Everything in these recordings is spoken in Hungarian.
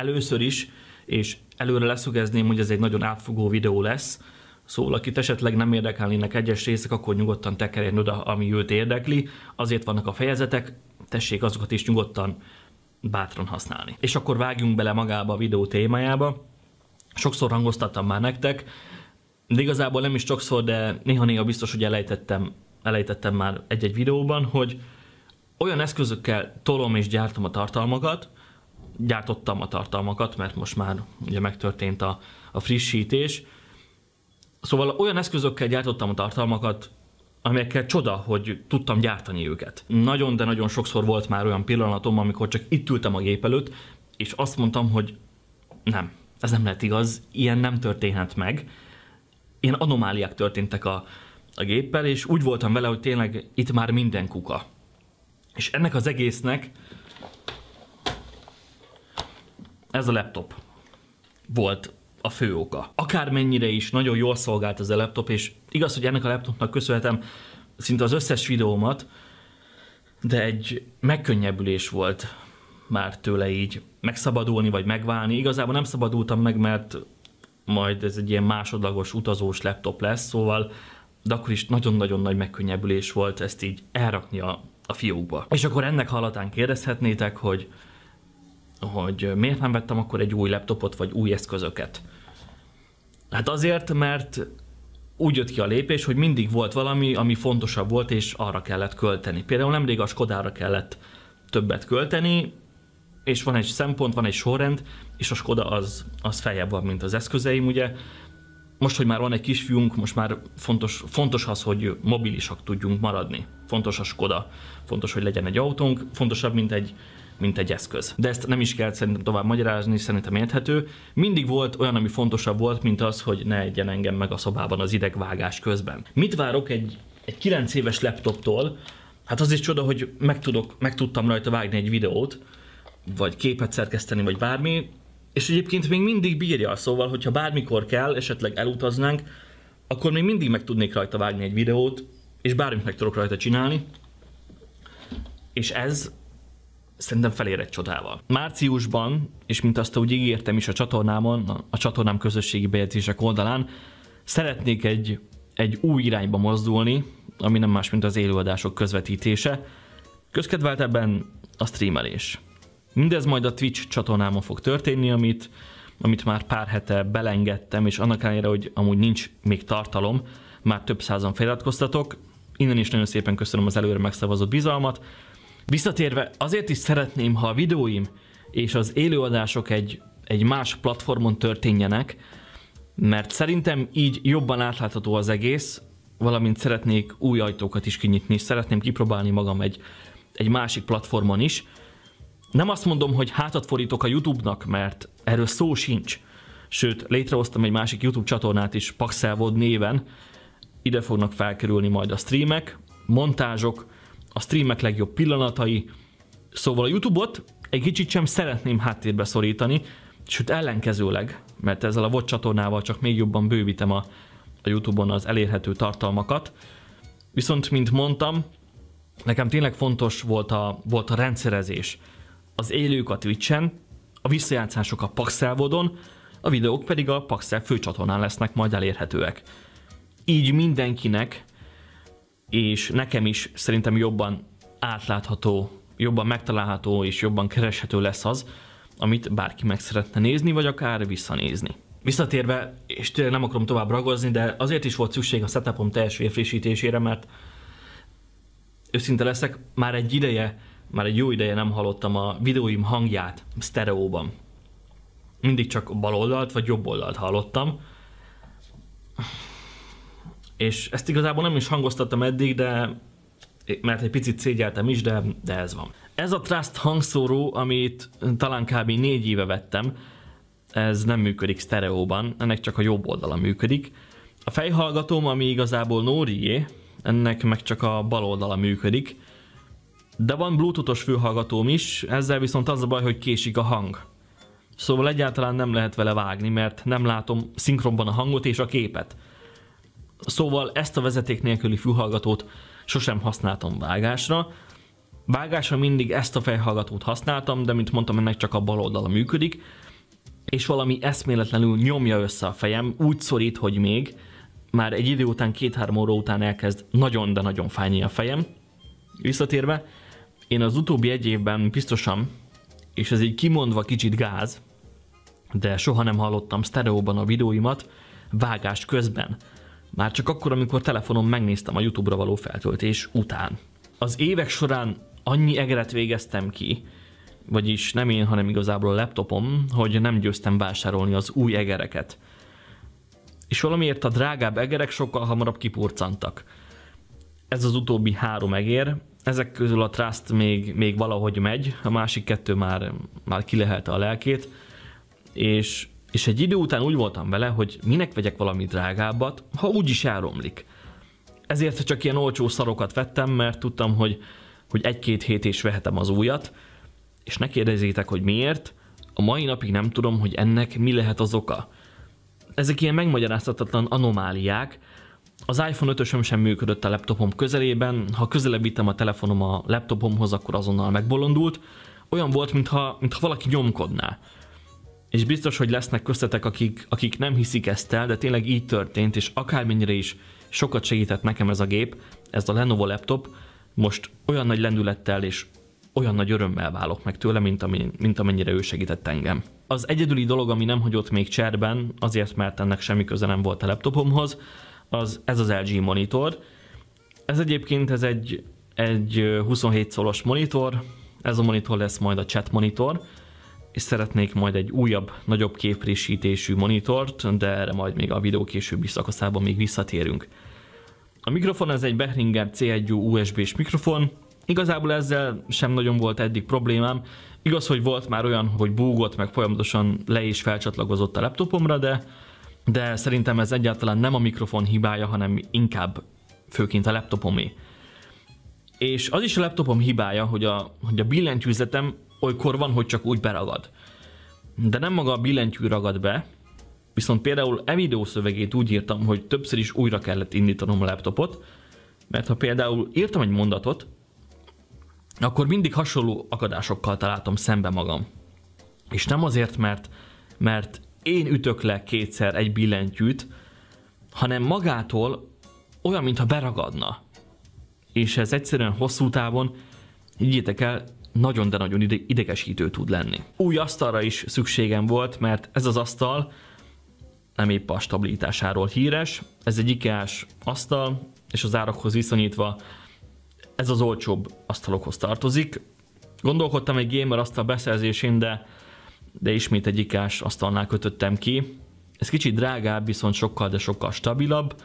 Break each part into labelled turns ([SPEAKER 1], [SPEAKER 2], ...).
[SPEAKER 1] Először is, és előre leszögezném, hogy ez egy nagyon átfogó videó lesz, Szóval, akit esetleg nem érdekelnének egyes részek, akkor nyugodtan tekerjen oda, ami őt érdekli. Azért vannak a fejezetek, tessék azokat is nyugodtan bátran használni. És akkor vágjunk bele magába a videó témájába. Sokszor hangoztattam már nektek, de igazából nem is sokszor, de néha-néha biztos, hogy elejtettem, elejtettem már egy-egy videóban, hogy olyan eszközökkel tolom és gyártom a tartalmakat, gyártottam a tartalmakat, mert most már ugye megtörtént a, a frissítés. Szóval olyan eszközökkel gyártottam a tartalmakat, amelyekkel csoda, hogy tudtam gyártani őket. Nagyon, de nagyon sokszor volt már olyan pillanatom, amikor csak itt ültem a gép előtt, és azt mondtam, hogy nem, ez nem lehet igaz, ilyen nem történhet meg. Ilyen anomáliák történtek a, a géppel, és úgy voltam vele, hogy tényleg itt már minden kuka. És ennek az egésznek ez a laptop volt a fő oka. Akármennyire is nagyon jól szolgált ez a laptop, és igaz, hogy ennek a laptopnak köszönhetem szinte az összes videómat, de egy megkönnyebbülés volt már tőle így megszabadulni, vagy megválni. Igazából nem szabadultam meg, mert majd ez egy ilyen másodlagos utazós laptop lesz, szóval de akkor is nagyon-nagyon nagy megkönnyebbülés volt ezt így elrakni a, a fiókba. És akkor ennek hallatán kérdezhetnétek, hogy hogy miért nem vettem akkor egy új laptopot, vagy új eszközöket. Hát azért, mert úgy jött ki a lépés, hogy mindig volt valami, ami fontosabb volt, és arra kellett költeni. Például nemrég a Skodára kellett többet költeni, és van egy szempont, van egy sorrend, és a Skoda az, az feljebb van, mint az eszközeim, ugye. Most, hogy már van egy kisfiunk, most már fontos, fontos az, hogy mobilisak tudjunk maradni. Fontos a Skoda, fontos, hogy legyen egy autónk, fontosabb, mint egy mint egy eszköz. De ezt nem is kell szerintem tovább magyarázni, szerintem érthető. Mindig volt olyan, ami fontosabb volt, mint az, hogy ne egyen engem meg a szobában az idegvágás közben. Mit várok egy, egy 9 éves laptoptól? Hát az is csoda, hogy meg, tudok, meg tudtam rajta vágni egy videót, vagy képet szerkeszteni, vagy bármi, és egyébként még mindig bírja, szóval, hogyha bármikor kell, esetleg elutaznánk, akkor még mindig meg tudnék rajta vágni egy videót, és bármit meg tudok rajta csinálni. És ez szerintem felér egy csodával. Márciusban, és mint azt úgy ígértem is a csatornámon, a csatornám közösségi bejegyzések oldalán, szeretnék egy, egy új irányba mozdulni, ami nem más, mint az élőadások közvetítése. Közkedvelt ebben a streamelés. Mindez majd a Twitch csatornámon fog történni, amit, amit már pár hete belengedtem, és annak ellenére, hogy amúgy nincs még tartalom, már több százan feliratkoztatok. Innen is nagyon szépen köszönöm az előre megszavazott bizalmat. Visszatérve, azért is szeretném, ha a videóim és az élőadások egy, egy más platformon történjenek, mert szerintem így jobban átlátható az egész, valamint szeretnék új ajtókat is kinyitni, és szeretném kipróbálni magam egy, egy másik platformon is. Nem azt mondom, hogy hátat fordítok a YouTube-nak, mert erről szó sincs. Sőt, létrehoztam egy másik YouTube csatornát is, Paxelvod néven. Ide fognak felkerülni majd a streamek, montázsok, a streamek legjobb pillanatai, szóval a YouTube-ot egy kicsit sem szeretném háttérbe szorítani, sőt ellenkezőleg, mert ezzel a VOD csatornával csak még jobban bővítem a, a YouTube-on az elérhető tartalmakat. Viszont, mint mondtam, nekem tényleg fontos volt a, volt a rendszerezés. Az élők a Twitch-en, a visszajátszások a Paxelvodon, a videók pedig a Paxel főcsatornán lesznek majd elérhetőek. Így mindenkinek és nekem is szerintem jobban átlátható, jobban megtalálható és jobban kereshető lesz az, amit bárki meg szeretne nézni, vagy akár visszanézni. Visszatérve, és tényleg nem akarom tovább ragozni, de azért is volt szükség a setupom teljes vérfrissítésére, mert őszinte leszek, már egy ideje, már egy jó ideje nem hallottam a videóim hangját sztereóban. Mindig csak bal oldalt vagy jobb oldalt hallottam. És ezt igazából nem is hangoztattam eddig, de mert egy picit szégyeltem is, de, de ez van. Ez a Trust hangszóró, amit talán kb. négy éve vettem, ez nem működik sztereóban, ennek csak a jobb oldala működik. A fejhallgatóm, ami igazából Nórié, ennek meg csak a bal oldala működik. De van bluetoothos fülhallgatóm is, ezzel viszont az a baj, hogy késik a hang. Szóval egyáltalán nem lehet vele vágni, mert nem látom szinkronban a hangot és a képet. Szóval ezt a vezeték nélküli fülhallgatót sosem használtam vágásra. Vágásra mindig ezt a fejhallgatót használtam, de mint mondtam, ennek csak a bal oldala működik, és valami eszméletlenül nyomja össze a fejem, úgy szorít, hogy még már egy idő után, két-három óra után elkezd nagyon, de nagyon fájni a fejem. Visszatérve, én az utóbbi egy évben biztosan, és ez így kimondva kicsit gáz, de soha nem hallottam sztereóban a videóimat vágás közben. Már csak akkor, amikor telefonon megnéztem a YouTube-ra való feltöltés után. Az évek során annyi egeret végeztem ki, vagyis nem én, hanem igazából a laptopom, hogy nem győztem vásárolni az új egereket. És valamiért a drágább egerek sokkal hamarabb kipurcantak. Ez az utóbbi három egér, ezek közül a Trust még, még valahogy megy, a másik kettő már, már kilehelte a lelkét, és és egy idő után úgy voltam vele, hogy minek vegyek valami drágábbat, ha is elromlik. Ezért csak ilyen olcsó szarokat vettem, mert tudtam, hogy, hogy egy-két hét is vehetem az újat, és ne kérdezzétek, hogy miért, a mai napig nem tudom, hogy ennek mi lehet az oka. Ezek ilyen megmagyarázhatatlan anomáliák, az iPhone 5-ösöm sem működött a laptopom közelében, ha közelebb vittem a telefonom a laptopomhoz, akkor azonnal megbolondult. Olyan volt, mintha, mintha valaki nyomkodná és biztos, hogy lesznek köztetek, akik, akik nem hiszik ezt el, de tényleg így történt, és akármennyire is sokat segített nekem ez a gép, ez a Lenovo laptop, most olyan nagy lendülettel és olyan nagy örömmel válok meg tőle, mint, ami, mint amennyire ő segített engem. Az egyedüli dolog, ami nem hagyott még cserben, azért mert ennek semmi köze nem volt a laptopomhoz, az ez az LG monitor. Ez egyébként ez egy, egy 27 szolos monitor, ez a monitor lesz majd a chat monitor, és szeretnék majd egy újabb, nagyobb képfrissítésű monitort, de erre majd még a videó későbbi szakaszában még visszatérünk. A mikrofon ez egy Behringer C1 USB-s mikrofon, Igazából ezzel sem nagyon volt eddig problémám. Igaz, hogy volt már olyan, hogy búgott, meg folyamatosan le is felcsatlakozott a laptopomra, de, de szerintem ez egyáltalán nem a mikrofon hibája, hanem inkább főként a laptopomé. És az is a laptopom hibája, hogy a, hogy a billentyűzetem olykor van, hogy csak úgy beragad. De nem maga a billentyű ragad be, viszont például e videó szövegét úgy írtam, hogy többször is újra kellett indítanom a laptopot, mert ha például írtam egy mondatot, akkor mindig hasonló akadásokkal találtam szembe magam. És nem azért, mert, mert én ütök le kétszer egy billentyűt, hanem magától olyan, mintha beragadna. És ez egyszerűen hosszú távon, higgyétek el, nagyon, de nagyon idegesítő tud lenni. Új asztalra is szükségem volt, mert ez az asztal nem épp a stabilitásáról híres, ez egy ikea asztal, és az árakhoz viszonyítva ez az olcsóbb asztalokhoz tartozik. Gondolkodtam egy gamer asztal beszerzésén, de, de ismét egy ikea asztalnál kötöttem ki. Ez kicsit drágább, viszont sokkal, de sokkal stabilabb.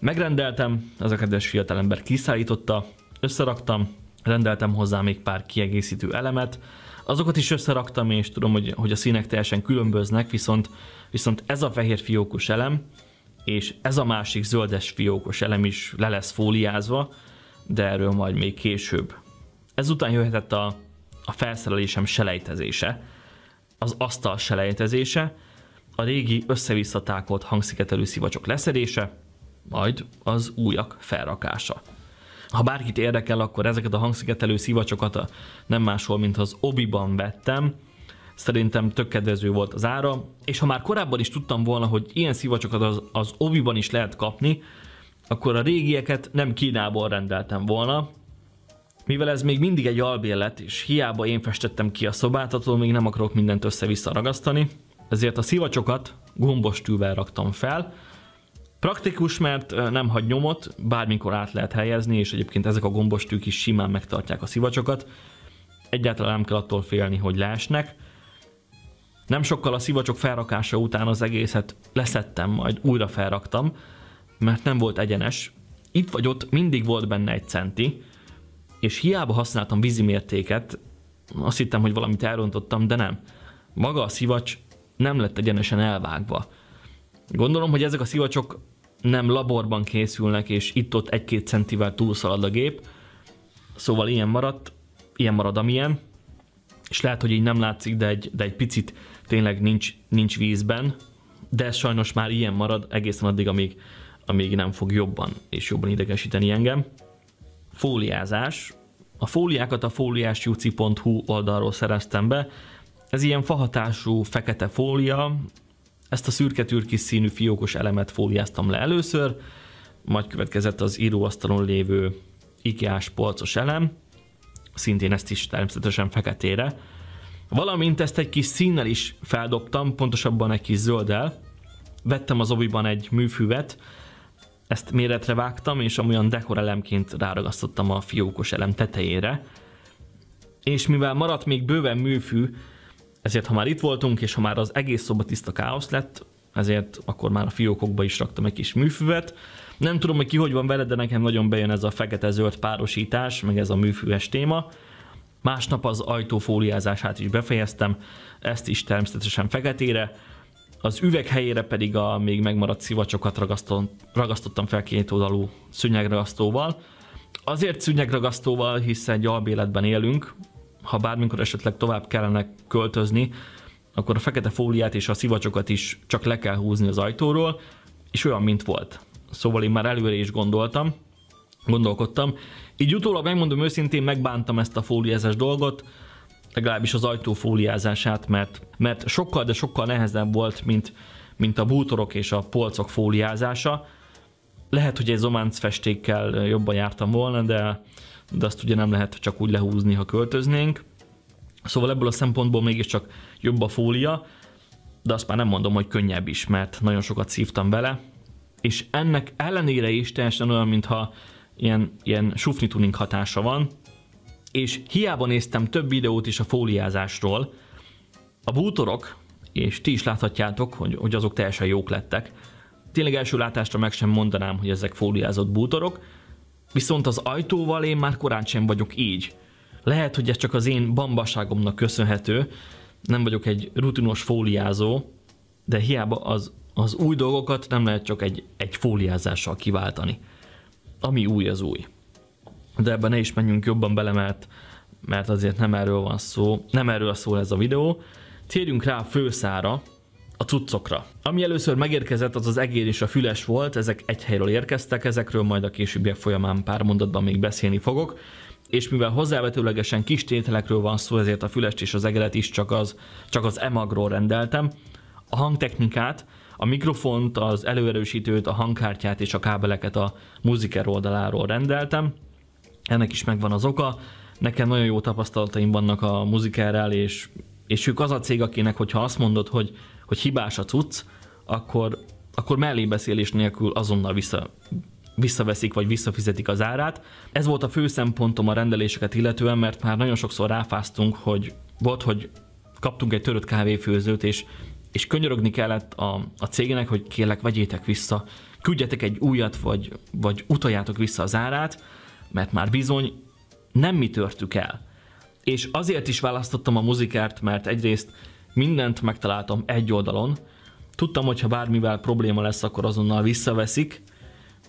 [SPEAKER 1] Megrendeltem, ez a kedves fiatalember kiszállította, összeraktam, rendeltem hozzá még pár kiegészítő elemet, azokat is összeraktam, és tudom, hogy, hogy a színek teljesen különböznek, viszont, viszont ez a fehér fiókos elem, és ez a másik zöldes fiókos elem is le lesz fóliázva, de erről majd még később. Ezután jöhetett a, a felszerelésem selejtezése, az asztal selejtezése, a régi összevisszatákolt hangsziketelő hangszigetelő szivacsok leszedése, majd az újak felrakása. Ha bárkit érdekel, akkor ezeket a hangszigetelő szivacsokat nem máshol, mint az Obiban vettem. Szerintem tök kedvező volt az ára, és ha már korábban is tudtam volna, hogy ilyen szivacsokat az, az Obiban is lehet kapni, akkor a régieket nem Kínából rendeltem volna, mivel ez még mindig egy albérlet, és hiába én festettem ki a szobát, attól még nem akarok mindent össze-vissza ragasztani, ezért a szivacsokat gombos tűvel raktam fel, Praktikus, mert nem hagy nyomot, bármikor át lehet helyezni, és egyébként ezek a gombos tűk is simán megtartják a szivacsokat. Egyáltalán nem kell attól félni, hogy leesnek. Nem sokkal a szivacsok felrakása után az egészet leszettem, majd újra felraktam, mert nem volt egyenes. Itt vagy ott mindig volt benne egy centi, és hiába használtam vízimértéket, azt hittem, hogy valamit elrontottam, de nem. Maga a szivacs nem lett egyenesen elvágva. Gondolom, hogy ezek a szivacsok nem laborban készülnek, és itt-ott egy-két centivel túlszalad a gép, szóval ilyen maradt, ilyen marad, amilyen, és lehet, hogy így nem látszik, de egy, de egy picit tényleg nincs, nincs vízben, de ez sajnos már ilyen marad egészen addig, amíg, amíg nem fog jobban és jobban idegesíteni engem. Fóliázás. A fóliákat a fóliásjuci.hu oldalról szereztem be. Ez ilyen fahatású fekete fólia, ezt a szürke türkis színű fiókos elemet fóliáztam le először, majd következett az íróasztalon lévő IKEA-s polcos elem, szintén ezt is természetesen feketére, valamint ezt egy kis színnel is feldobtam, pontosabban egy kis zölddel, vettem az obiban egy műfüvet, ezt méretre vágtam, és amolyan dekorelemként ráragasztottam a fiókos elem tetejére, és mivel maradt még bőven műfű, ezért ha már itt voltunk, és ha már az egész szoba tiszta káosz lett, ezért akkor már a fiókokba is raktam egy kis műfüvet. Nem tudom, hogy ki hogy van veled, de nekem nagyon bejön ez a fekete-zöld párosítás, meg ez a műfüves téma. Másnap az ajtófóliázását is befejeztem, ezt is természetesen feketére, az üveg helyére pedig a még megmaradt szivacsokat ragasztottam fel két oldalú szűnyegragasztóval. Azért szűnyegragasztóval, hiszen egy albéletben élünk, ha bármikor esetleg tovább kellene költözni, akkor a fekete fóliát és a szivacsokat is csak le kell húzni az ajtóról, és olyan, mint volt. Szóval én már előre is gondoltam, gondolkodtam. Így utólag megmondom őszintén, megbántam ezt a fóliázás dolgot, legalábbis az ajtó fóliázását, mert, mert sokkal, de sokkal nehezebb volt, mint, mint a bútorok és a polcok fóliázása. Lehet, hogy egy zománc festékkel jobban jártam volna, de de azt ugye nem lehet csak úgy lehúzni, ha költöznénk. Szóval ebből a szempontból mégiscsak jobb a fólia, de azt már nem mondom, hogy könnyebb is, mert nagyon sokat szívtam vele, és ennek ellenére is teljesen olyan, mintha ilyen, ilyen sufni tuning hatása van, és hiába néztem több videót is a fóliázásról, a bútorok, és ti is láthatjátok, hogy, hogy azok teljesen jók lettek. Tényleg első látásra meg sem mondanám, hogy ezek fóliázott bútorok, Viszont az ajtóval én már korán sem vagyok így. Lehet, hogy ez csak az én bambaságomnak köszönhető, nem vagyok egy rutinos fóliázó, de hiába az, az új dolgokat nem lehet csak egy, egy fóliázással kiváltani. Ami új, az új. De ebben ne is menjünk jobban bele, mert, mert azért nem erről van szó, nem erről szól ez a videó. Térjünk rá a főszára, a cuccokra. Ami először megérkezett, az az egér és a füles volt, ezek egy helyről érkeztek, ezekről majd a későbbiek folyamán pár mondatban még beszélni fogok, és mivel hozzávetőlegesen kis tételekről van szó, ezért a fülest és az egeret is csak az, csak az emagról rendeltem. A hangtechnikát, a mikrofont, az előerősítőt, a hangkártyát és a kábeleket a muziker oldaláról rendeltem. Ennek is megvan az oka. Nekem nagyon jó tapasztalataim vannak a muzikerrel, és, és ők az a cég, akinek, hogyha azt mondod, hogy hogy hibás a cucc, akkor, akkor mellébeszélés nélkül azonnal vissza, visszaveszik, vagy visszafizetik az árát. Ez volt a fő szempontom a rendeléseket illetően, mert már nagyon sokszor ráfáztunk, hogy volt, hogy kaptunk egy törött kávéfőzőt, és, és könyörögni kellett a, a cégnek, hogy kérlek, vegyétek vissza, küldjetek egy újat, vagy, vagy utaljátok vissza az árát, mert már bizony nem mi törtük el. És azért is választottam a muzikert, mert egyrészt mindent megtaláltam egy oldalon. Tudtam, hogy ha bármivel probléma lesz, akkor azonnal visszaveszik,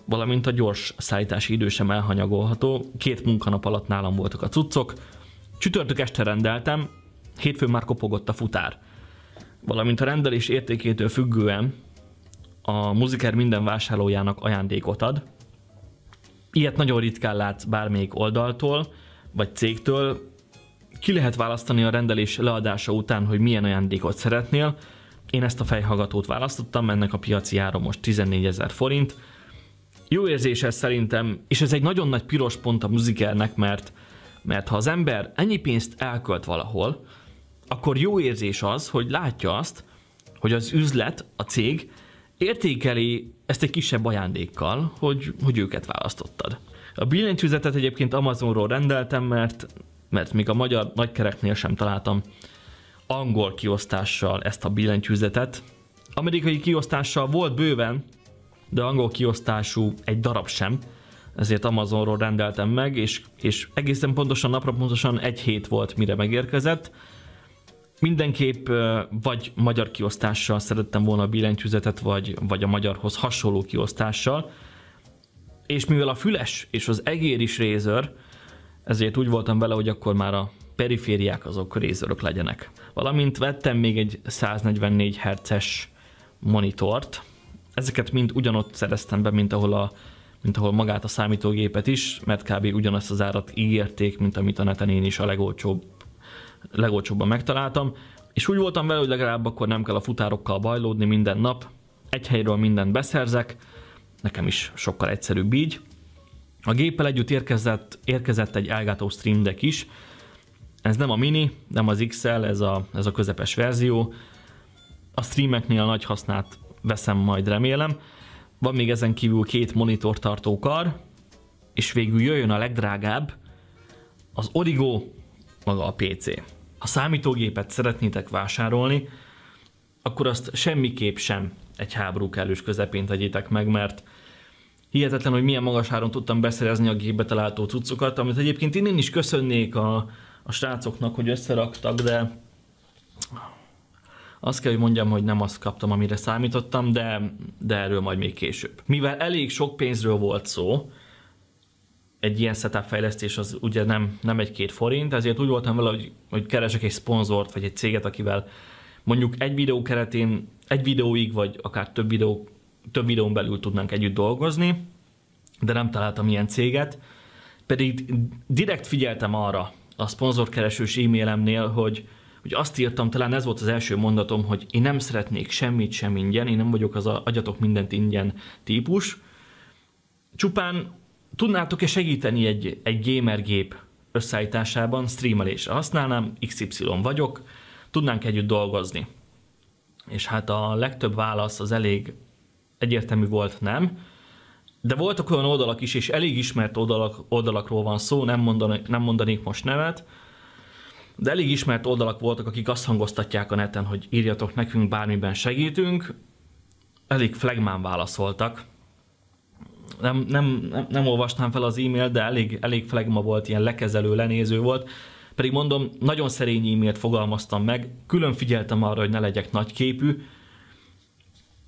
[SPEAKER 1] valamint a gyors szállítási idő sem elhanyagolható. Két munkanap alatt nálam voltak a cuccok. Csütörtök este rendeltem, hétfőn már kopogott a futár. Valamint a rendelés értékétől függően a muziker minden vásárlójának ajándékot ad. Ilyet nagyon ritkán látsz bármelyik oldaltól, vagy cégtől, ki lehet választani a rendelés leadása után, hogy milyen ajándékot szeretnél. Én ezt a fejhallgatót választottam, ennek a piaci ára most 14 ezer forint. Jó érzés ez szerintem, és ez egy nagyon nagy piros pont a muzikernek, mert, mert ha az ember ennyi pénzt elkölt valahol, akkor jó érzés az, hogy látja azt, hogy az üzlet, a cég értékeli ezt egy kisebb ajándékkal, hogy, hogy őket választottad. A billentyűzetet egyébként Amazonról rendeltem, mert mert még a magyar nagykereknél sem találtam angol kiosztással ezt a billentyűzetet. Amerikai kiosztással volt bőven, de angol kiosztású egy darab sem, ezért Amazonról rendeltem meg, és, és egészen pontosan, napra pontosan egy hét volt, mire megérkezett. Mindenképp vagy magyar kiosztással szerettem volna a billentyűzetet, vagy, vagy a magyarhoz hasonló kiosztással. És mivel a füles és az egér is Razer, ezért úgy voltam vele, hogy akkor már a perifériák azok részörök legyenek. Valamint vettem még egy 144 Hz-es monitort, ezeket mind ugyanott szereztem be, mint ahol, a, mint ahol magát a számítógépet is, mert kb. ugyanazt az árat ígérték, mint amit a neten én is a legolcsóbb, legolcsóbban megtaláltam, és úgy voltam vele, hogy legalább akkor nem kell a futárokkal bajlódni minden nap, egy helyről mindent beszerzek, nekem is sokkal egyszerűbb így, a géppel együtt érkezett, érkezett egy Elgato Stream Deck is. Ez nem a mini, nem az XL, ez a, ez a közepes verzió. A streameknél a nagy hasznát veszem majd remélem. Van még ezen kívül két monitortartó kar, és végül jöjjön a legdrágább, az Origo, maga a PC. Ha számítógépet szeretnétek vásárolni, akkor azt semmiképp sem egy háború kellős közepén tegyétek meg, mert hihetetlen, hogy milyen magas áron tudtam beszerezni a gépbe található cuccokat, amit egyébként én is köszönnék a, a srácoknak, hogy összeraktak, de azt kell, hogy mondjam, hogy nem azt kaptam, amire számítottam, de, de erről majd még később. Mivel elég sok pénzről volt szó, egy ilyen setup fejlesztés az ugye nem, nem egy-két forint, ezért úgy voltam vele, hogy, hogy keresek egy szponzort, vagy egy céget, akivel mondjuk egy videó keretén, egy videóig, vagy akár több videó több videón belül tudnánk együtt dolgozni, de nem találtam ilyen céget, pedig direkt figyeltem arra a szponzorkeresős e-mailemnél, hogy, hogy azt írtam, talán ez volt az első mondatom, hogy én nem szeretnék semmit sem ingyen, én nem vagyok az a adjatok mindent ingyen típus, csupán tudnátok-e segíteni egy, egy gamer gép összeállításában, streamelésre használnám, XY vagyok, tudnánk együtt dolgozni. És hát a legtöbb válasz az elég egyértelmű volt nem, de voltak olyan oldalak is, és elég ismert oldalak, oldalakról van szó, nem mondanék, nem mondanék most nevet, de elég ismert oldalak voltak, akik azt hangoztatják a neten, hogy írjatok nekünk, bármiben segítünk. Elég flegmán válaszoltak. Nem, nem, nem, nem olvastam fel az e-mail, de elég, elég flegma volt, ilyen lekezelő, lenéző volt. Pedig mondom, nagyon szerény e-mailt fogalmaztam meg, külön figyeltem arra, hogy ne legyek nagyképű,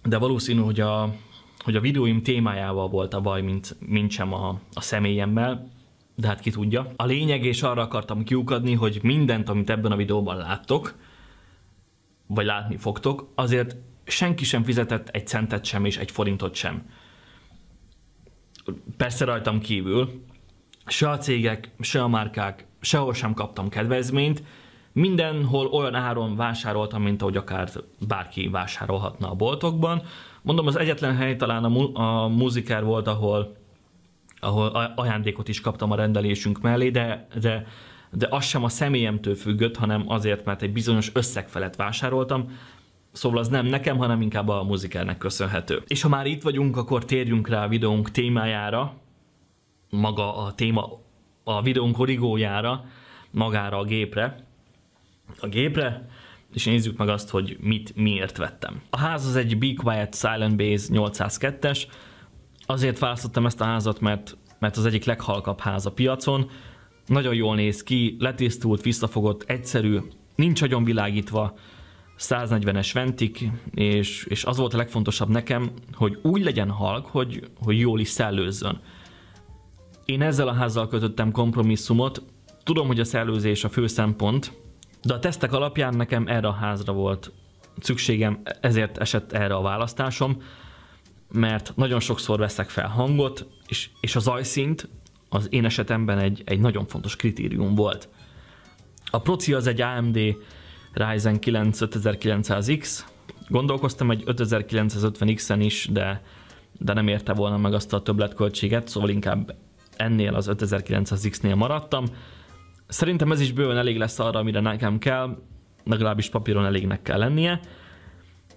[SPEAKER 1] de valószínű, hogy a, hogy a videóim témájával volt a baj, mint, mint sem a, a személyemmel, de hát ki tudja. A lényeg, és arra akartam kiukadni, hogy mindent, amit ebben a videóban láttok, vagy látni fogtok, azért senki sem fizetett egy centet sem, és egy forintot sem. Persze rajtam kívül. Se a cégek, se a márkák, sehol sem kaptam kedvezményt, mindenhol olyan áron vásároltam, mint ahogy akár bárki vásárolhatna a boltokban. Mondom, az egyetlen hely talán a, mu- a muzikár volt, ahol, ahol ajándékot is kaptam a rendelésünk mellé, de, de, de az sem a személyemtől függött, hanem azért, mert egy bizonyos összeg felett vásároltam, Szóval az nem nekem, hanem inkább a muzikernek köszönhető. És ha már itt vagyunk, akkor térjünk rá a videónk témájára, maga a téma, a videónk origójára, magára a gépre, a gépre, és nézzük meg azt, hogy mit miért vettem. A ház az egy Be Quiet Silent Base 802-es, azért választottam ezt a házat, mert, mert az egyik leghalkabb ház a piacon, nagyon jól néz ki, letisztult, visszafogott, egyszerű, nincs nagyon világítva, 140-es ventik, és, és az volt a legfontosabb nekem, hogy úgy legyen halk, hogy, hogy jól is szellőzzön. Én ezzel a házzal kötöttem kompromisszumot, tudom, hogy a szellőzés a fő szempont, de a tesztek alapján nekem erre a házra volt szükségem, ezért esett erre a választásom, mert nagyon sokszor veszek fel hangot, és, és a zajszint az én esetemben egy, egy nagyon fontos kritérium volt. A Proci az egy AMD Ryzen 9 5900X, gondolkoztam egy 5950X-en is, de, de nem érte volna meg azt a többletköltséget, szóval inkább ennél az 5900X-nél maradtam, Szerintem ez is bőven elég lesz arra, amire nekem kell, legalábbis papíron elégnek kell lennie.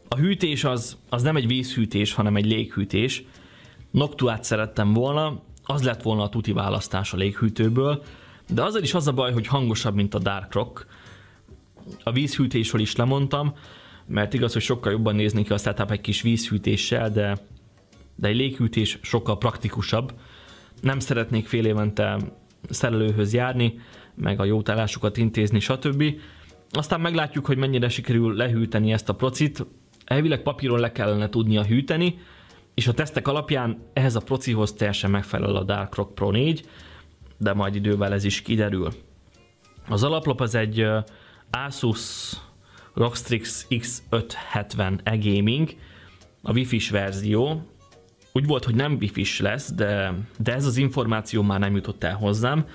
[SPEAKER 1] A hűtés az, az nem egy vízhűtés, hanem egy léghűtés. Noctuát szerettem volna, az lett volna a tuti választás a léghűtőből, de azzal is az a baj, hogy hangosabb, mint a Dark Rock. A vízhűtésről is lemondtam, mert igaz, hogy sokkal jobban nézni ki a setup egy kis vízhűtéssel, de, de egy léghűtés sokkal praktikusabb. Nem szeretnék fél évente szerelőhöz járni, meg a jótállásukat intézni, stb. Aztán meglátjuk, hogy mennyire sikerül lehűteni ezt a procit. Elvileg papíron le kellene tudnia hűteni, és a tesztek alapján ehhez a procihoz teljesen megfelel a Dark Rock Pro 4, de majd idővel ez is kiderül. Az alaplap az egy Asus Rockstrix X570 e-gaming, a wifi-s verzió. Úgy volt, hogy nem wifi-s lesz, de, de ez az információ már nem jutott el hozzám.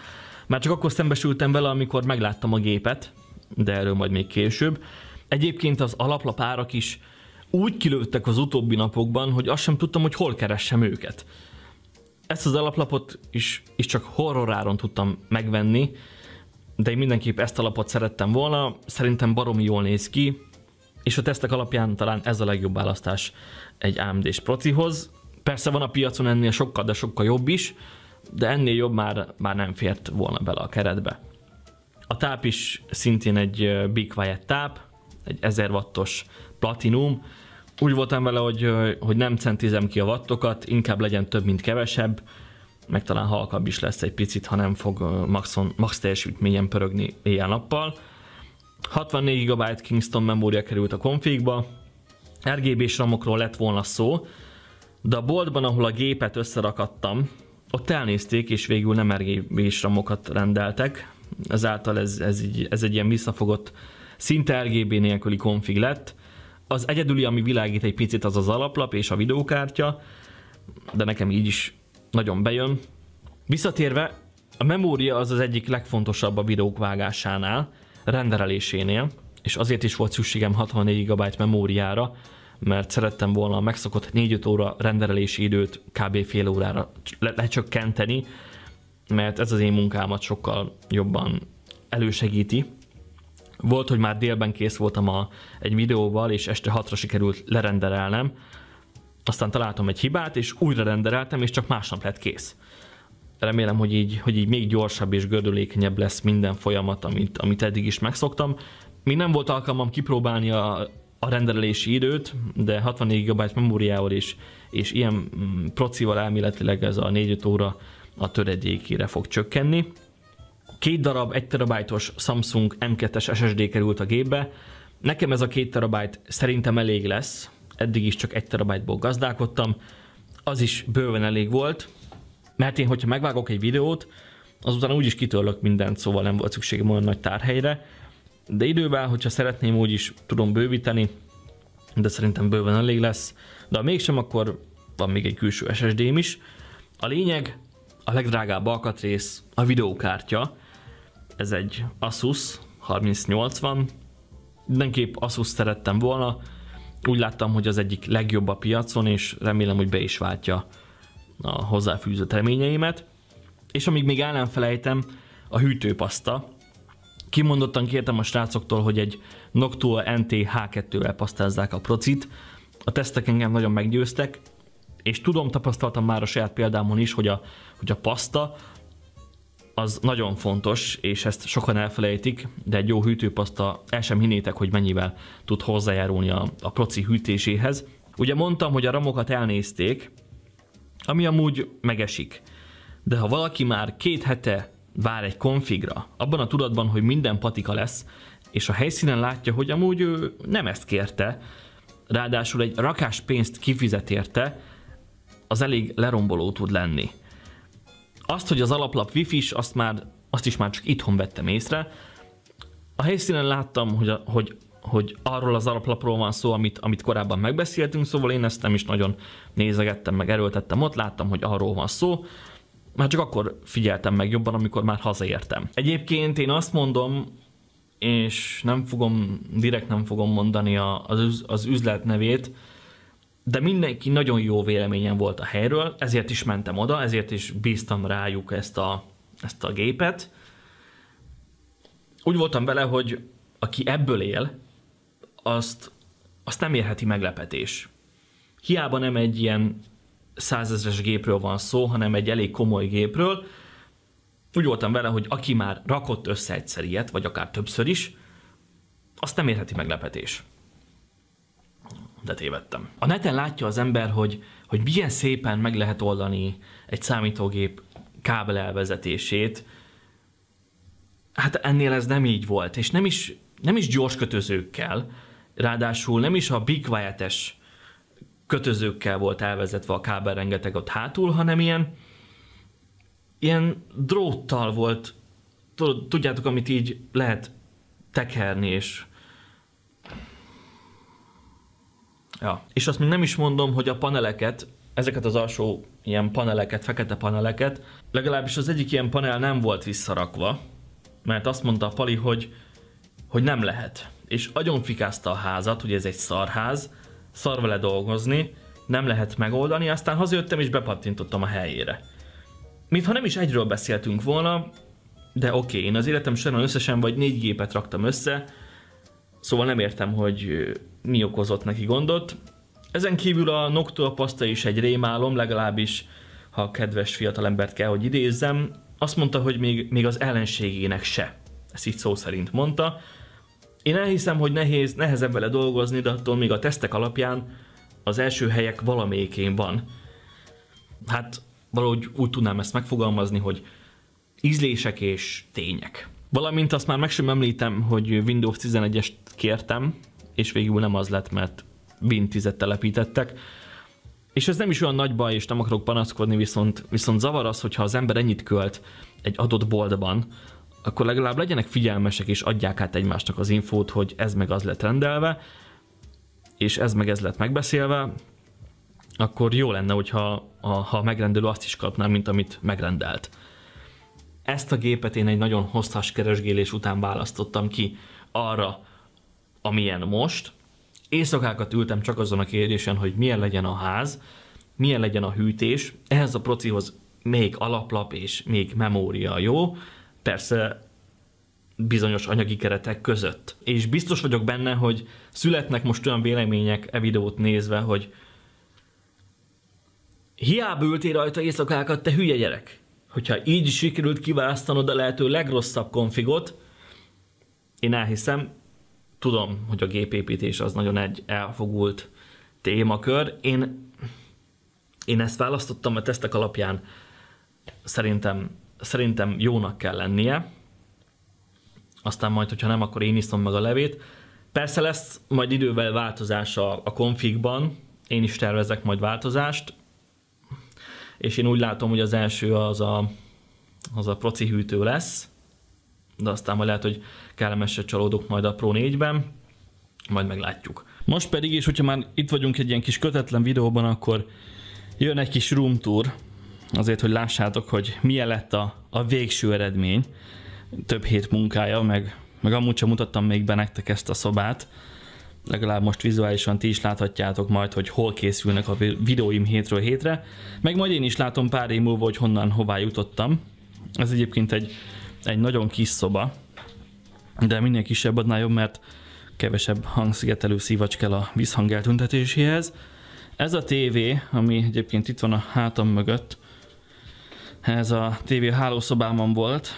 [SPEAKER 1] Már csak akkor szembesültem vele, amikor megláttam a gépet, de erről majd még később. Egyébként az alaplap árak is úgy kilőttek az utóbbi napokban, hogy azt sem tudtam, hogy hol keressem őket. Ezt az alaplapot is, is csak horroráron tudtam megvenni, de én mindenképp ezt a lapot szerettem volna, szerintem baromi jól néz ki, és a tesztek alapján talán ez a legjobb választás egy AMD-s procihoz. Persze van a piacon ennél sokkal, de sokkal jobb is, de ennél jobb már, már nem fért volna bele a keretbe. A táp is szintén egy Big Quiet táp, egy 1000 wattos platinum. Úgy voltam vele, hogy, hogy nem centizem ki a wattokat, inkább legyen több, mint kevesebb, meg talán halkabb is lesz egy picit, ha nem fog maxon, max teljesítményen pörögni éjjel-nappal. 64 GB Kingston memória került a konfigba, RGB-s ramokról lett volna szó, de a boltban, ahol a gépet összerakattam, ott elnézték, és végül nem RGB-s ramokat rendeltek, ezáltal ez, ez, így, ez egy ilyen visszafogott, szinte RGB nélküli konfig lett. Az egyedüli, ami világít egy picit, az az alaplap és a videókártya, de nekem így is nagyon bejön. Visszatérve, a memória az az egyik legfontosabb a videók vágásánál, renderelésénél, és azért is volt szükségem 64 GB memóriára, mert szerettem volna a megszokott 4-5 óra rendelési időt kb. fél órára le- lecsökkenteni, mert ez az én munkámat sokkal jobban elősegíti. Volt, hogy már délben kész voltam a, egy videóval, és este 6-ra sikerült lerenderelnem, aztán találtam egy hibát, és újra rendereltem, és csak másnap lett kész. Remélem, hogy így, hogy így még gyorsabb és gördülékenyebb lesz minden folyamat, amit, amit eddig is megszoktam. Még nem volt alkalmam kipróbálni a a rendelési időt, de 64 GB memóriával is, és ilyen mm, procival elméletileg ez a 4-5 óra a töredékére fog csökkenni. Két darab 1 tb Samsung M2-es SSD került a gépbe. Nekem ez a 2 tb szerintem elég lesz, eddig is csak 1 terabájtból gazdálkodtam, az is bőven elég volt, mert én, hogyha megvágok egy videót, azután úgyis kitörlök mindent, szóval nem volt szükségem olyan nagy tárhelyre, de idővel, hogyha szeretném, úgy is tudom bővíteni, de szerintem bőven elég lesz, de ha mégsem, akkor van még egy külső SSD-m is. A lényeg, a legdrágább alkatrész a videókártya, ez egy Asus 3080, mindenképp Asus szerettem volna, úgy láttam, hogy az egyik legjobb a piacon, és remélem, hogy be is váltja a hozzáfűzött reményeimet. És amíg még el nem felejtem, a hűtőpaszta, Kimondottan kértem a srácoktól, hogy egy Noctua NT H2-vel pasztázzák a procit. A tesztek engem nagyon meggyőztek, és tudom, tapasztaltam már a saját példámon is, hogy a, hogy a paszta az nagyon fontos, és ezt sokan elfelejtik, de egy jó hűtőpaszta, el sem hinnétek, hogy mennyivel tud hozzájárulni a, a proci hűtéséhez. Ugye mondtam, hogy a ramokat elnézték, ami amúgy megesik. De ha valaki már két hete vár egy konfigra, abban a tudatban, hogy minden patika lesz, és a helyszínen látja, hogy amúgy ő nem ezt kérte, ráadásul egy rakás pénzt kifizet érte, az elég leromboló tud lenni. Azt, hogy az alaplap wifi is, azt, már, azt is már csak itthon vettem észre. A helyszínen láttam, hogy, a, hogy, hogy arról az alaplapról van szó, amit, amit korábban megbeszéltünk, szóval én ezt nem is nagyon nézegettem, meg erőltettem ott, láttam, hogy arról van szó már csak akkor figyeltem meg jobban, amikor már hazaértem. Egyébként én azt mondom, és nem fogom, direkt nem fogom mondani a, az, az üzlet nevét, de mindenki nagyon jó véleményen volt a helyről, ezért is mentem oda, ezért is bíztam rájuk ezt a, ezt a gépet. Úgy voltam vele, hogy aki ebből él, azt, azt nem érheti meglepetés. Hiába nem egy ilyen százezres gépről van szó, hanem egy elég komoly gépről. Úgy voltam vele, hogy aki már rakott össze egyszer ilyet, vagy akár többször is, azt nem érheti meglepetés. De tévedtem. A neten látja az ember, hogy, hogy milyen szépen meg lehet oldani egy számítógép kábel elvezetését. Hát ennél ez nem így volt, és nem is, nem is gyors kötözőkkel, ráadásul nem is a Big wyatt es kötözőkkel volt elvezetve a kábel rengeteg ott hátul, hanem ilyen, ilyen dróttal volt, tudjátok, amit így lehet tekerni, és Ja. És azt még nem is mondom, hogy a paneleket, ezeket az alsó ilyen paneleket, fekete paneleket, legalábbis az egyik ilyen panel nem volt visszarakva, mert azt mondta a Pali, hogy, hogy nem lehet. És agyon fikázta a házat, hogy ez egy szarház, szar vele dolgozni, nem lehet megoldani, aztán hazajöttem és bepattintottam a helyére. Mintha nem is egyről beszéltünk volna, de oké, okay, én az életem során összesen vagy négy gépet raktam össze, szóval nem értem, hogy mi okozott neki gondot. Ezen kívül a Noctua pasta is egy rémálom, legalábbis ha a kedves fiatalembert kell, hogy idézzem, azt mondta, hogy még, még az ellenségének se. Ezt így szó szerint mondta, én elhiszem, hogy nehéz, nehezebb vele dolgozni, de attól még a tesztek alapján az első helyek valamelyikén van. Hát valahogy úgy tudnám ezt megfogalmazni, hogy ízlések és tények. Valamint azt már meg sem említem, hogy Windows 11-est kértem, és végül nem az lett, mert Win 10-et telepítettek. És ez nem is olyan nagy baj, és nem akarok panaszkodni, viszont, viszont zavar az, hogyha az ember ennyit költ egy adott boltban, akkor legalább legyenek figyelmesek és adják át egymásnak az infót, hogy ez meg az lett rendelve, és ez meg ez lett megbeszélve, akkor jó lenne, hogyha a, ha a megrendelő azt is kapná, mint amit megrendelt. Ezt a gépet én egy nagyon hosszas keresgélés után választottam ki arra, amilyen most. Éjszakákat ültem csak azon a kérdésen, hogy milyen legyen a ház, milyen legyen a hűtés, ehhez a procihoz még alaplap és még memória jó, persze bizonyos anyagi keretek között. És biztos vagyok benne, hogy születnek most olyan vélemények e videót nézve, hogy hiába ültél rajta éjszakákat, te hülye gyerek. Hogyha így sikerült kiválasztanod a lehető legrosszabb konfigot, én elhiszem, tudom, hogy a gépépítés az nagyon egy elfogult témakör. Én, én ezt választottam a tesztek alapján. Szerintem szerintem jónak kell lennie, aztán majd, hogyha nem, akkor én iszom meg a levét. Persze lesz majd idővel változás a, a konfigban, én is tervezek majd változást, és én úgy látom, hogy az első az a, az a proci hűtő lesz, de aztán majd lehet, hogy kellemesre csalódok majd a Pro 4-ben, majd meglátjuk. Most pedig, is, hogyha már itt vagyunk egy ilyen kis kötetlen videóban, akkor jön egy kis room tour, azért, hogy lássátok, hogy milyen lett a, a végső eredmény, több hét munkája, meg, meg amúgy sem mutattam még be nektek ezt a szobát, legalább most vizuálisan ti is láthatjátok majd, hogy hol készülnek a videóim hétről hétre, meg majd én is látom pár év múlva, hogy honnan hová jutottam. Ez egyébként egy, egy nagyon kis szoba, de minél kisebb adnál jobb, mert kevesebb hangszigetelő szívacs kell a vízhang eltüntetéséhez. Ez a tévé, ami egyébként itt van a hátam mögött, ez a tévé hálószobában volt,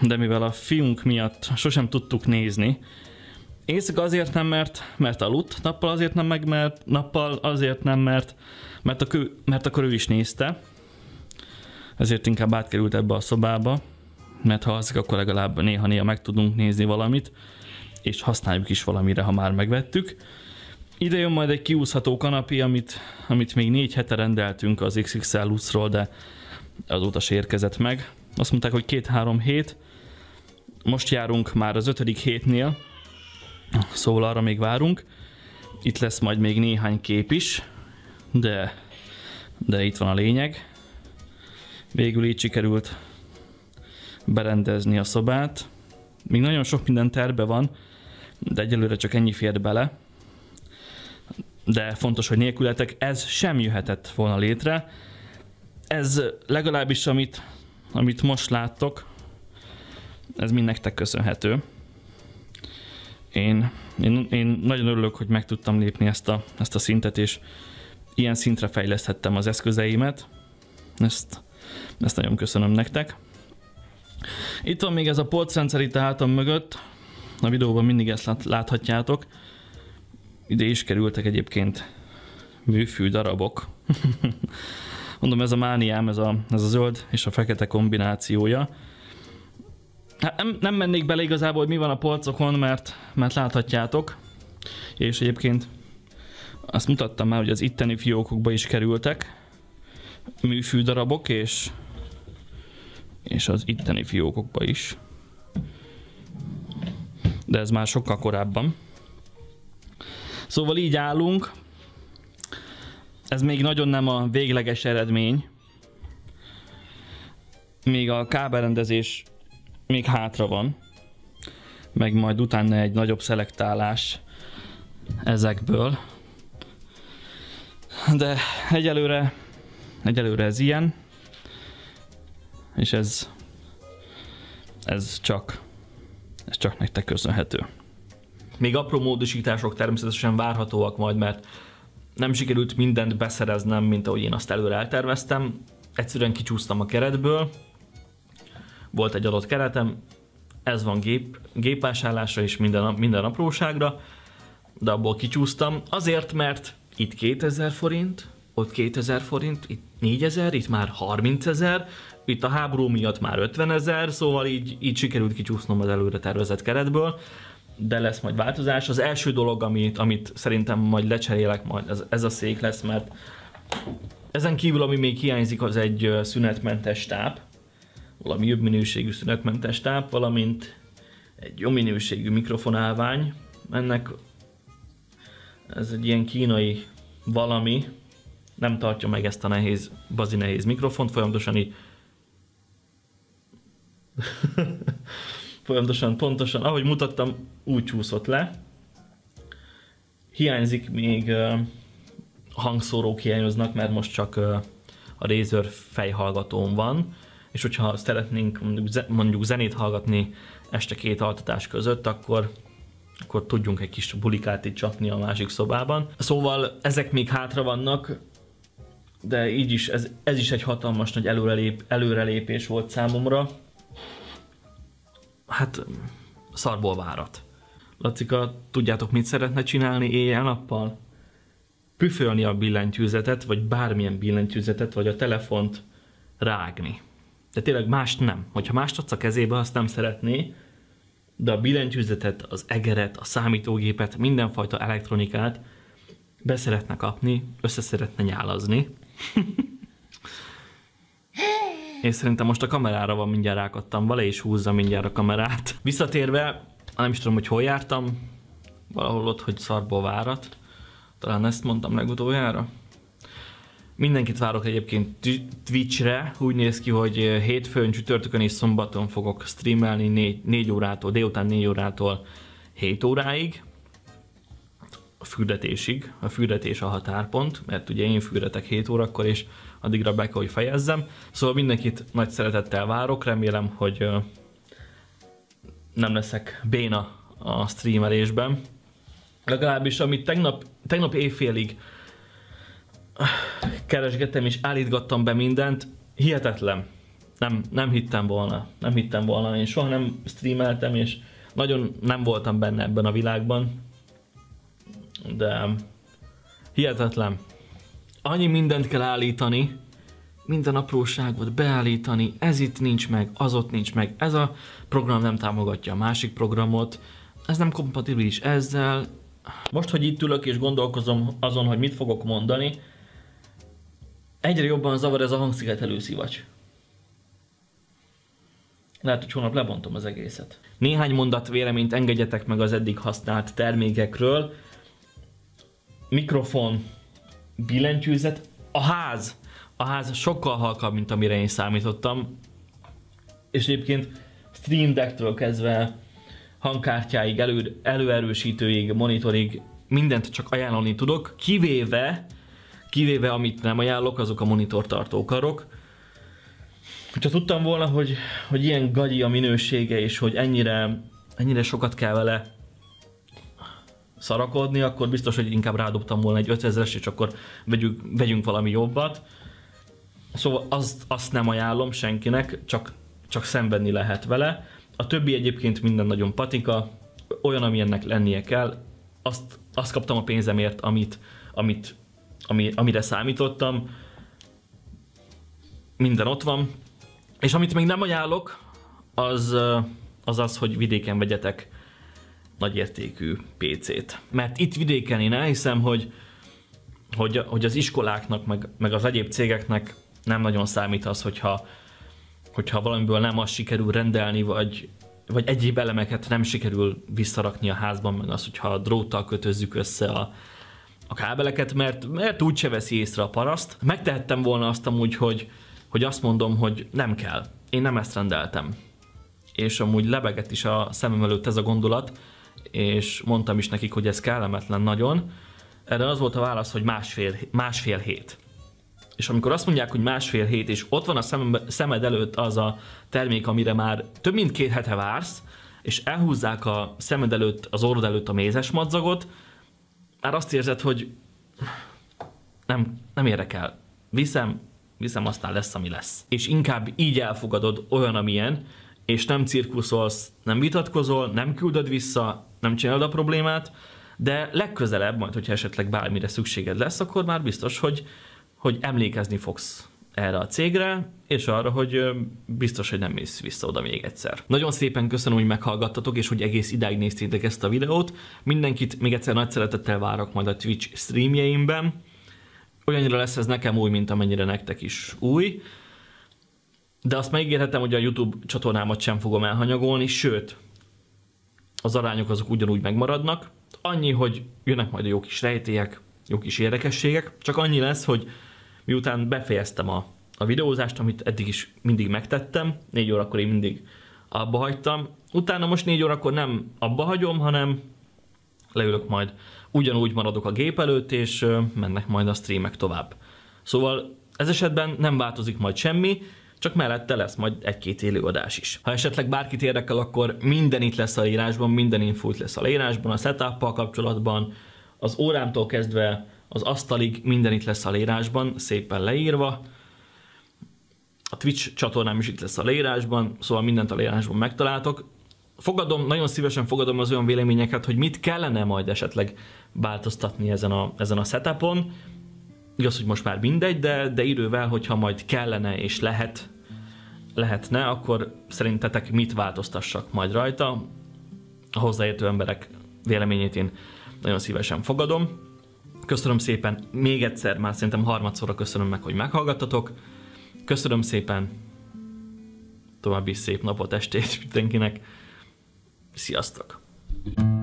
[SPEAKER 1] de mivel a fiunk miatt sosem tudtuk nézni, éjszaka azért nem mert, mert aludt, nappal azért nem meg, mert nappal azért nem mert, mert, a kő, mert akkor ő is nézte. Ezért inkább átkerült ebbe a szobába, mert ha azok, akkor legalább néha-néha meg tudunk nézni valamit, és használjuk is valamire, ha már megvettük. Ide jön majd egy kiúszható kanapé, amit, amit még négy hete rendeltünk az XXL Lutzról, de azóta se érkezett meg. Azt mondták, hogy két-három hét. Most járunk már az ötödik hétnél, szóval arra még várunk. Itt lesz majd még néhány kép is, de, de itt van a lényeg. Végül így sikerült berendezni a szobát. Még nagyon sok minden terve van, de egyelőre csak ennyi fér bele. De fontos, hogy nélkületek ez sem jöhetett volna létre, ez legalábbis, amit, amit most láttok, ez mind nektek köszönhető. Én, én, én nagyon örülök, hogy meg tudtam lépni ezt a, ezt a szintet, és ilyen szintre fejleszthettem az eszközeimet. Ezt, ezt nagyon köszönöm nektek. Itt van még ez a polcrendszer itt a hátam mögött. A videóban mindig ezt lát, láthatjátok. Ide is kerültek egyébként műfű darabok. Mondom, ez a mániám, ez a, ez a zöld és a fekete kombinációja. Hát nem, nem mennék bele igazából, hogy mi van a polcokon, mert, mert láthatjátok. És egyébként azt mutattam már, hogy az itteni fiókokba is kerültek műfű darabok, és, és az itteni fiókokba is. De ez már sokkal korábban. Szóval így állunk, ez még nagyon nem a végleges eredmény. Még a kábelrendezés még hátra van. Meg majd utána egy nagyobb szelektálás ezekből. De egyelőre, egyelőre ez ilyen. És ez, ez csak, ez csak nektek köszönhető. Még apró módosítások természetesen várhatóak majd, mert nem sikerült mindent beszereznem, mint ahogy én azt előre elterveztem. Egyszerűen kicsúsztam a keretből, volt egy adott keretem, ez van gép, gépvásárlásra és minden, minden apróságra, de abból kicsúsztam, azért, mert itt 2000 forint, ott 2000 forint, itt 4000, itt már 30 ezer, itt a háború miatt már 50 ezer, szóval így, így sikerült kicsúsznom az előre tervezett keretből, de lesz majd változás. Az első dolog, amit, amit szerintem majd lecserélek, majd ez, ez a szék lesz, mert ezen kívül, ami még hiányzik, az egy szünetmentes táp, valami jobb minőségű szünetmentes táp, valamint egy jó minőségű mikrofonálvány. Ennek ez egy ilyen kínai valami, nem tartja meg ezt a nehéz, bazi nehéz mikrofont, folyamatosan így pontosan, pontosan, ahogy mutattam, úgy csúszott le. Hiányzik még uh, hangszórók hiányoznak, mert most csak uh, a Razer fejhallgatón van, és hogyha szeretnénk mondjuk, mondjuk zenét hallgatni este két altatás között, akkor akkor tudjunk egy kis bulikát itt csapni a másik szobában. Szóval ezek még hátra vannak, de így is ez, ez is egy hatalmas nagy előrelép, előrelépés volt számomra hát szarból várat. Lacika, tudjátok, mit szeretne csinálni éjjel-nappal? Püfölni a billentyűzetet, vagy bármilyen billentyűzetet, vagy a telefont rágni. De tényleg mást nem. Hogyha mást adsz a kezébe, azt nem szeretné, de a billentyűzetet, az egeret, a számítógépet, mindenfajta elektronikát beszeretne kapni, össze szeretne nyálazni. És szerintem most a kamerára van, mindjárt rákattam, vele és húzza mindjárt a kamerát. Visszatérve, nem is tudom, hogy hol jártam, valahol ott, hogy szarból várat. Talán ezt mondtam legutoljára. Mindenkit várok egyébként Twitch-re, úgy néz ki, hogy eh, hétfőn, csütörtökön és szombaton fogok streamelni 4, 4 órától, délután 4 órától 7 óráig. A fürdetésig, a fürdetés a határpont, mert ugye én fürdetek 7 órakor, és addigra be kell, hogy fejezzem. Szóval mindenkit nagy szeretettel várok, remélem, hogy nem leszek béna a streamelésben. Legalábbis amit tegnap, tegnap éjfélig ah, keresgettem és állítgattam be mindent, hihetetlen. Nem, nem hittem volna. Nem hittem volna. Én soha nem streameltem, és nagyon nem voltam benne ebben a világban. De hihetetlen annyi mindent kell állítani, minden apróságot beállítani, ez itt nincs meg, az ott nincs meg, ez a program nem támogatja a másik programot, ez nem kompatibilis ezzel. Most, hogy itt ülök és gondolkozom azon, hogy mit fogok mondani, egyre jobban zavar ez a hangszigetelő szivacs. Lehet, hogy holnap lebontom az egészet. Néhány mondat véleményt engedjetek meg az eddig használt termékekről. Mikrofon, billentyűzet, a ház. A ház sokkal halkabb, mint amire én számítottam. És egyébként Stream Decktől kezdve hangkártyáig, elő, előerősítőig, monitorig, mindent csak ajánlani tudok, kivéve, kivéve amit nem ajánlok, azok a monitortartó karok. Hogyha tudtam volna, hogy, hogy ilyen gagyi a minősége, és hogy ennyire, ennyire sokat kell vele szarakodni, akkor biztos, hogy inkább rádobtam volna egy 5000-es, és akkor vegyünk, vegyünk valami jobbat. Szóval azt, azt nem ajánlom senkinek, csak, csak szenvedni lehet vele. A többi egyébként minden nagyon patika, olyan, amilyennek lennie kell. Azt, azt kaptam a pénzemért, amit, amit, ami, amire számítottam. Minden ott van. És amit még nem ajánlok, az az, az hogy vidéken vegyetek nagyértékű PC-t. Mert itt vidéken én elhiszem, hogy, hogy, hogy az iskoláknak, meg, meg az egyéb cégeknek nem nagyon számít az, hogyha, hogyha valamiből nem az sikerül rendelni, vagy, vagy egyéb elemeket nem sikerül visszarakni a házban, meg az, hogyha a dróttal kötözzük össze a, a kábeleket, mert, mert úgy se veszi észre a paraszt. Megtehettem volna azt amúgy, hogy, hogy azt mondom, hogy nem kell. Én nem ezt rendeltem. És amúgy lebegett is a szemem előtt ez a gondolat, és mondtam is nekik, hogy ez kellemetlen nagyon. Erre az volt a válasz, hogy másfél, másfél hét. És amikor azt mondják, hogy másfél hét, és ott van a szemed, szemed előtt az a termék, amire már több mint két hete vársz, és elhúzzák a szemed előtt, az orrod előtt a mézes madzagot, már azt érzed, hogy nem, nem érdekel. Viszem, viszem, aztán lesz, ami lesz. És inkább így elfogadod olyan, amilyen, és nem cirkuszolsz, nem vitatkozol, nem küldöd vissza, nem csinálod a problémát, de legközelebb, majd hogyha esetleg bármire szükséged lesz, akkor már biztos, hogy, hogy emlékezni fogsz erre a cégre, és arra, hogy biztos, hogy nem mész vissza oda még egyszer. Nagyon szépen köszönöm, hogy meghallgattatok, és hogy egész idáig néztétek ezt a videót. Mindenkit még egyszer nagy szeretettel várok majd a Twitch streamjeimben. Olyannyira lesz ez nekem új, mint amennyire nektek is új. De azt megígérhetem, hogy a YouTube csatornámat sem fogom elhanyagolni, sőt, az arányok azok ugyanúgy megmaradnak. Annyi, hogy jönnek majd a jó kis rejtélyek, jó kis érdekességek, csak annyi lesz, hogy miután befejeztem a, a videózást, amit eddig is mindig megtettem, négy órakor én mindig abba hagytam, utána most négy órakor nem abba hagyom, hanem leülök majd, ugyanúgy maradok a gép előtt, és mennek majd a streamek tovább. Szóval ez esetben nem változik majd semmi, csak mellette lesz majd egy-két élőadás is. Ha esetleg bárkit érdekel, akkor minden itt lesz a írásban, minden infót lesz a leírásban, a setup kapcsolatban, az órámtól kezdve az asztalig minden itt lesz a leírásban, szépen leírva. A Twitch csatornám is itt lesz a leírásban, szóval mindent a leírásban megtaláltok. Fogadom, nagyon szívesen fogadom az olyan véleményeket, hogy mit kellene majd esetleg változtatni ezen a, ezen a setupon Igaz, hogy most már mindegy, de, de idővel, hogyha majd kellene és lehet, lehetne, akkor szerintetek mit változtassak majd rajta? A hozzáértő emberek véleményét én nagyon szívesen fogadom. Köszönöm szépen még egyszer, már szerintem harmadszorra köszönöm meg, hogy meghallgattatok. Köszönöm szépen, további szép napot, estét mindenkinek. Sziasztok! thank you